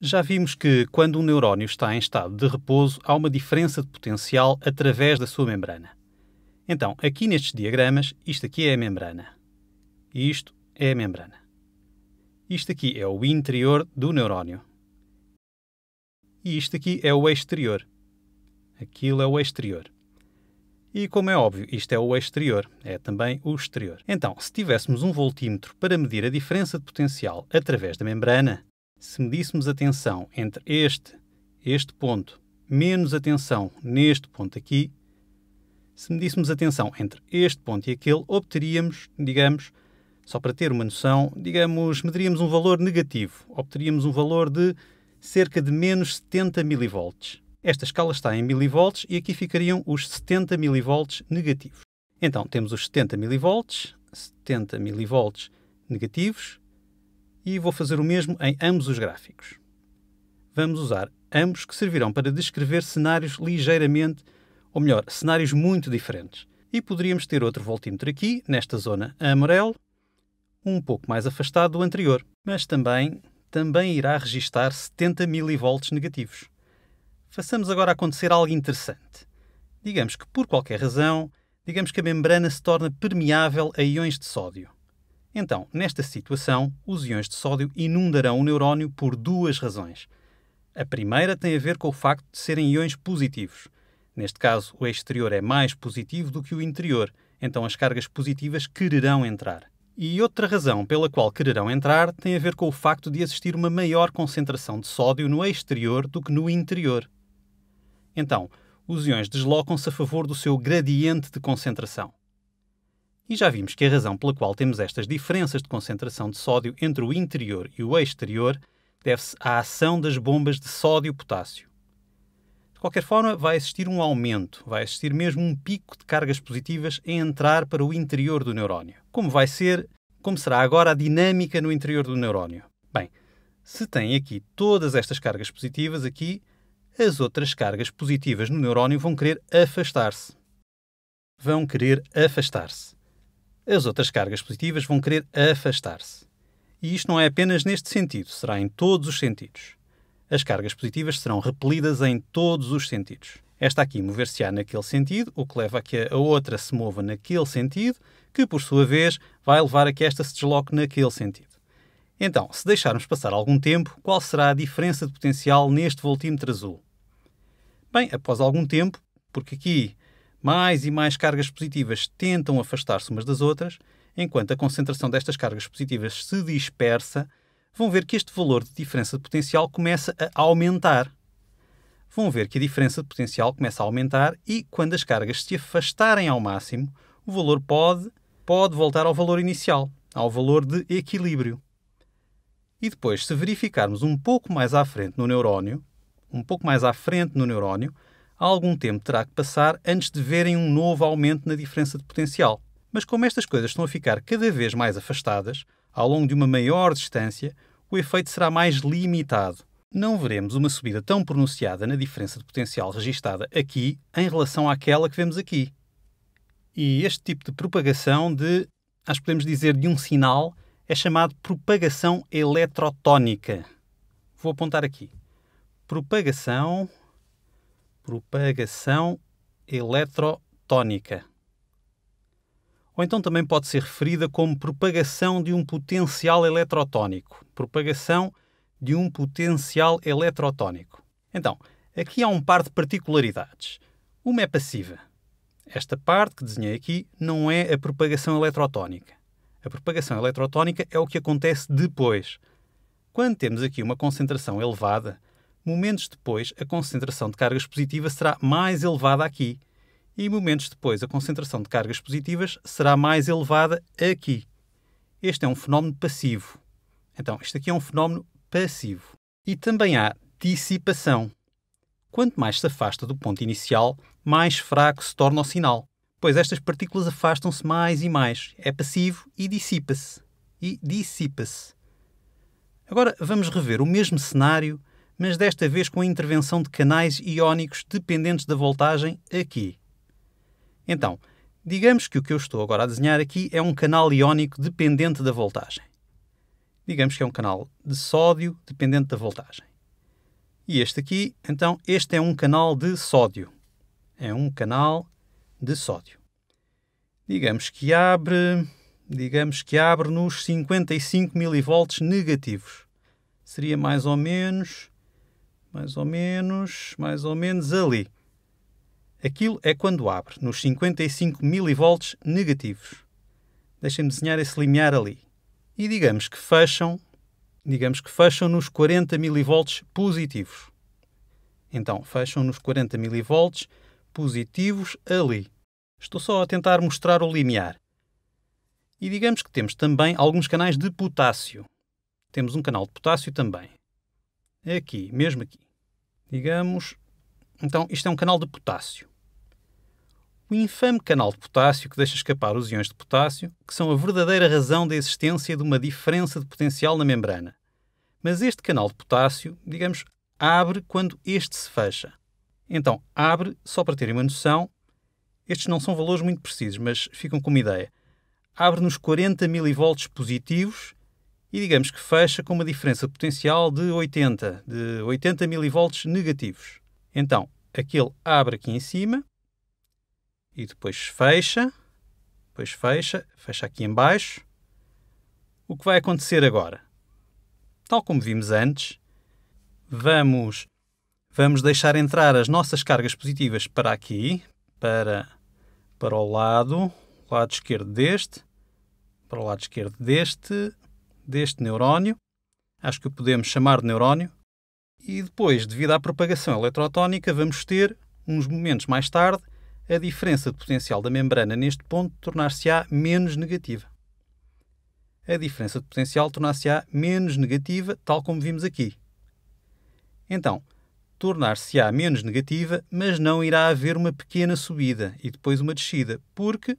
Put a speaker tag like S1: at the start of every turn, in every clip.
S1: Já vimos que, quando um neurónio está em estado de repouso, há uma diferença de potencial através da sua membrana. Então, aqui nestes diagramas, isto aqui é a membrana. E isto é a membrana. Isto aqui é o interior do neurónio. E isto aqui é o exterior. Aquilo é o exterior. E como é óbvio, isto é o exterior, é também o exterior. Então, se tivéssemos um voltímetro para medir a diferença de potencial através da membrana, se medíssemos a tensão entre este, este ponto, menos a tensão neste ponto aqui, se medíssemos a tensão entre este ponto e aquele, obteríamos, digamos, só para ter uma noção, digamos, mediríamos um valor negativo, obteríamos um valor de cerca de menos 70 milivolts. Esta escala está em milivolts e aqui ficariam os 70 milivolts negativos. Então, temos os 70 milivolts, 70 milivolts negativos, e vou fazer o mesmo em ambos os gráficos. Vamos usar ambos que servirão para descrever cenários ligeiramente, ou melhor, cenários muito diferentes. E poderíamos ter outro voltímetro aqui, nesta zona amarelo, um pouco mais afastado do anterior, mas também, também irá registar 70 milivolts negativos. Façamos agora acontecer algo interessante. Digamos que, por qualquer razão, digamos que a membrana se torna permeável a íons de sódio. Então, nesta situação, os íons de sódio inundarão o neurónio por duas razões. A primeira tem a ver com o facto de serem íons positivos. Neste caso, o exterior é mais positivo do que o interior, então as cargas positivas quererão entrar. E outra razão pela qual quererão entrar tem a ver com o facto de existir uma maior concentração de sódio no exterior do que no interior. Então, os íons deslocam-se a favor do seu gradiente de concentração. E já vimos que a razão pela qual temos estas diferenças de concentração de sódio entre o interior e o exterior deve-se à ação das bombas de sódio-potássio. De qualquer forma, vai existir um aumento, vai existir mesmo um pico de cargas positivas a entrar para o interior do neurónio. Como vai ser, como será agora a dinâmica no interior do neurónio? Bem, se tem aqui todas estas cargas positivas aqui, as outras cargas positivas no neurónio vão querer afastar-se. Vão querer afastar-se as outras cargas positivas vão querer afastar-se. E isto não é apenas neste sentido, será em todos os sentidos. As cargas positivas serão repelidas em todos os sentidos. Esta aqui mover-se-á naquele sentido, o que leva a que a outra se mova naquele sentido, que por sua vez vai levar a que esta se desloque naquele sentido. Então, se deixarmos passar algum tempo, qual será a diferença de potencial neste voltímetro azul? Bem, após algum tempo, porque aqui mais e mais cargas positivas tentam afastar-se umas das outras, enquanto a concentração destas cargas positivas se dispersa, vão ver que este valor de diferença de potencial começa a aumentar. Vão ver que a diferença de potencial começa a aumentar e, quando as cargas se afastarem ao máximo, o valor pode, pode voltar ao valor inicial, ao valor de equilíbrio. E depois, se verificarmos um pouco mais à frente no neurónio, um pouco mais à frente no neurónio, algum tempo terá que passar antes de verem um novo aumento na diferença de potencial. Mas como estas coisas estão a ficar cada vez mais afastadas, ao longo de uma maior distância, o efeito será mais limitado. Não veremos uma subida tão pronunciada na diferença de potencial registada aqui em relação àquela que vemos aqui. E este tipo de propagação de, acho que podemos dizer, de um sinal, é chamado propagação eletrotónica. Vou apontar aqui. Propagação propagação eletrotónica. Ou então também pode ser referida como propagação de um potencial eletrotónico. Propagação de um potencial eletrotónico. Então, aqui há um par de particularidades. Uma é passiva. Esta parte que desenhei aqui não é a propagação eletrotónica. A propagação eletrotónica é o que acontece depois. Quando temos aqui uma concentração elevada, Momentos depois, a concentração de cargas positivas será mais elevada aqui. E momentos depois, a concentração de cargas positivas será mais elevada aqui. Este é um fenómeno passivo. Então, isto aqui é um fenómeno passivo. E também há dissipação. Quanto mais se afasta do ponto inicial, mais fraco se torna o sinal, pois estas partículas afastam-se mais e mais. É passivo e dissipa-se. E dissipa-se. Agora vamos rever o mesmo cenário mas desta vez com a intervenção de canais iónicos dependentes da voltagem aqui. Então, digamos que o que eu estou agora a desenhar aqui é um canal iónico dependente da voltagem. Digamos que é um canal de sódio dependente da voltagem. E este aqui, então, este é um canal de sódio. É um canal de sódio. Digamos que abre, digamos que abre nos 55 mV negativos. Seria mais ou menos mais ou menos, mais ou menos ali. Aquilo é quando abre, nos 55 milivolts negativos. Deixem-me desenhar esse limiar ali. E digamos que fecham, digamos que fecham nos 40 milivolts positivos. Então, fecham nos 40 milivolts positivos ali. Estou só a tentar mostrar o limiar. E digamos que temos também alguns canais de potássio. Temos um canal de potássio também. É aqui, mesmo aqui. Digamos. Então, isto é um canal de potássio. O infame canal de potássio que deixa escapar os íons de potássio, que são a verdadeira razão da existência de uma diferença de potencial na membrana. Mas este canal de potássio, digamos, abre quando este se fecha. Então, abre, só para terem uma noção, estes não são valores muito precisos, mas ficam com uma ideia. Abre nos 40 milivolts positivos e digamos que fecha com uma diferença potencial de 80, de 80 milivolts negativos. Então, aquele abre aqui em cima e depois fecha, depois fecha, fecha aqui em baixo. O que vai acontecer agora? Tal como vimos antes, vamos vamos deixar entrar as nossas cargas positivas para aqui, para para o lado, lado esquerdo deste, para o lado esquerdo deste, deste neurónio, acho que o podemos chamar de neurónio, e depois, devido à propagação eletrotónica, vamos ter, uns momentos mais tarde, a diferença de potencial da membrana neste ponto tornar-se-á menos negativa. A diferença de potencial tornar-se-á menos negativa, tal como vimos aqui. Então, tornar-se-á menos negativa, mas não irá haver uma pequena subida e depois uma descida, porque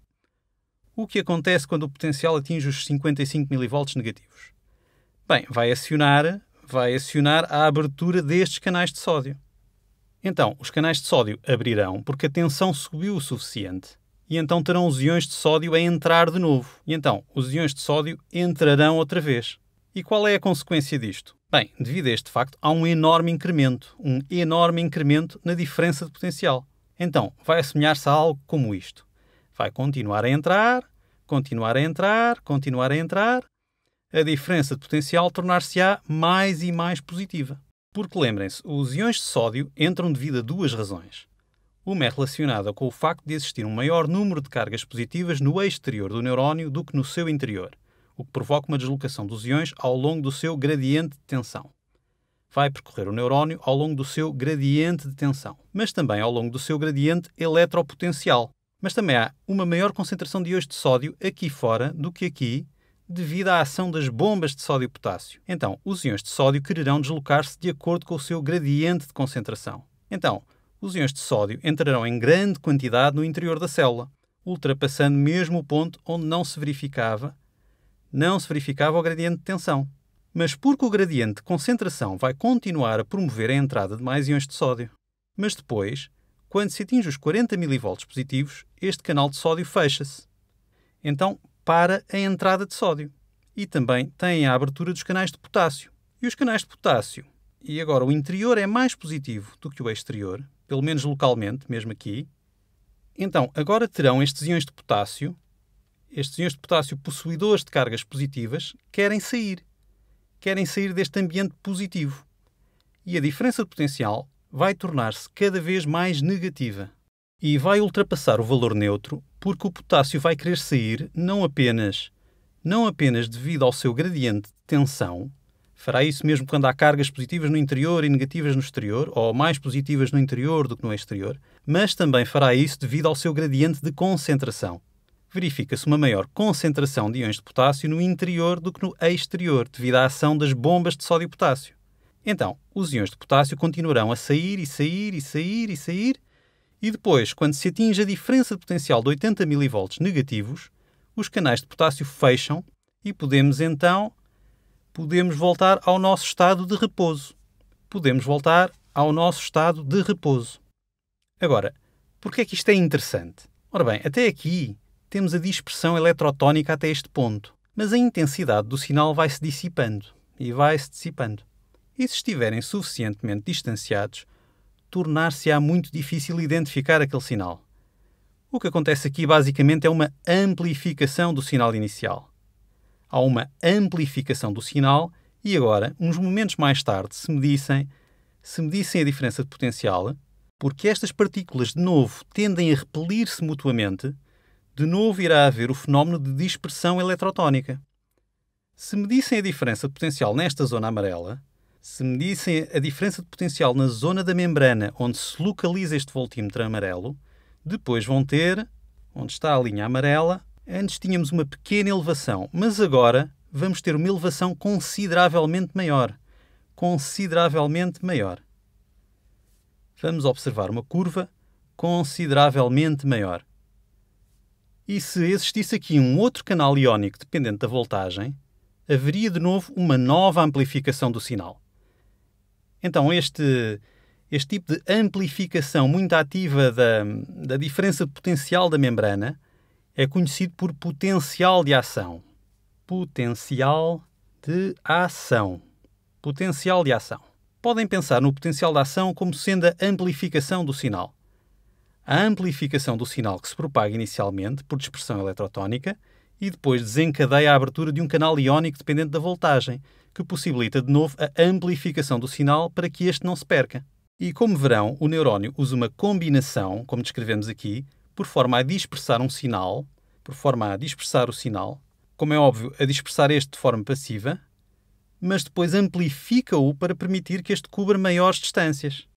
S1: o que acontece quando o potencial atinge os 55 mV negativos? Bem, vai acionar, vai acionar a abertura destes canais de sódio. Então, os canais de sódio abrirão porque a tensão subiu o suficiente. E então terão os íons de sódio a entrar de novo. E então, os íons de sódio entrarão outra vez. E qual é a consequência disto? Bem, devido a este facto, há um enorme incremento, um enorme incremento na diferença de potencial. Então, vai assemelhar-se a algo como isto. Vai continuar a entrar, continuar a entrar, continuar a entrar. A diferença de potencial tornar-se-á mais e mais positiva. Porque lembrem-se, os íons de sódio entram devido a duas razões. Uma é relacionada com o facto de existir um maior número de cargas positivas no exterior do neurónio do que no seu interior, o que provoca uma deslocação dos íons ao longo do seu gradiente de tensão. Vai percorrer o neurónio ao longo do seu gradiente de tensão, mas também ao longo do seu gradiente eletropotencial, mas também há uma maior concentração de íons de sódio aqui fora do que aqui, devido à ação das bombas de sódio-potássio. Então, os íons de sódio quererão deslocar-se de acordo com o seu gradiente de concentração. Então, os íons de sódio entrarão em grande quantidade no interior da célula, ultrapassando mesmo o ponto onde não se verificava, não se verificava o gradiente de tensão. Mas porque o gradiente de concentração vai continuar a promover a entrada de mais íons de sódio. Mas depois, quando se atinge os 40 mV positivos, este canal de sódio fecha-se. Então, para a entrada de sódio. E também tem a abertura dos canais de potássio. E os canais de potássio? E agora, o interior é mais positivo do que o exterior, pelo menos localmente, mesmo aqui. Então, agora terão estes íons de potássio, estes íons de potássio possuidores de cargas positivas, querem sair. Querem sair deste ambiente positivo. E a diferença de potencial vai tornar-se cada vez mais negativa e vai ultrapassar o valor neutro porque o potássio vai querer sair não apenas não apenas devido ao seu gradiente de tensão, fará isso mesmo quando há cargas positivas no interior e negativas no exterior, ou mais positivas no interior do que no exterior, mas também fará isso devido ao seu gradiente de concentração. Verifica-se uma maior concentração de íons de potássio no interior do que no exterior, devido à ação das bombas de sódio-potássio. Então, os íons de potássio continuarão a sair e sair e sair e sair, e depois, quando se atinge a diferença de potencial de 80 mV negativos, os canais de potássio fecham e podemos então podemos voltar ao nosso estado de repouso. Podemos voltar ao nosso estado de repouso. Agora, por que é que isto é interessante? Ora bem, até aqui temos a dispersão eletrotónica até este ponto, mas a intensidade do sinal vai se dissipando e vai se dissipando e, se estiverem suficientemente distanciados, tornar-se-á muito difícil identificar aquele sinal. O que acontece aqui basicamente é uma amplificação do sinal inicial. Há uma amplificação do sinal e agora, uns momentos mais tarde, se medissem, se medissem a diferença de potencial, porque estas partículas de novo tendem a repelir-se mutuamente, de novo irá haver o fenómeno de dispersão eletrotónica. Se medissem a diferença de potencial nesta zona amarela, se medissem a diferença de potencial na zona da membrana onde se localiza este voltímetro amarelo, depois vão ter, onde está a linha amarela, antes tínhamos uma pequena elevação, mas agora vamos ter uma elevação consideravelmente maior. Consideravelmente maior. Vamos observar uma curva consideravelmente maior. E se existisse aqui um outro canal iónico dependente da voltagem, haveria de novo uma nova amplificação do sinal. Então, este, este tipo de amplificação muito ativa da, da diferença de potencial da membrana é conhecido por potencial de ação. Potencial de ação. Potencial de ação. Podem pensar no potencial de ação como sendo a amplificação do sinal. A amplificação do sinal que se propaga inicialmente por dispersão eletrotónica e depois desencadeia a abertura de um canal iónico dependente da voltagem, que possibilita de novo a amplificação do sinal para que este não se perca. E como verão, o neurónio usa uma combinação, como descrevemos aqui, por forma a dispersar um sinal, por forma a dispersar o sinal, como é óbvio, a dispersar este de forma passiva, mas depois amplifica-o para permitir que este cubra maiores distâncias.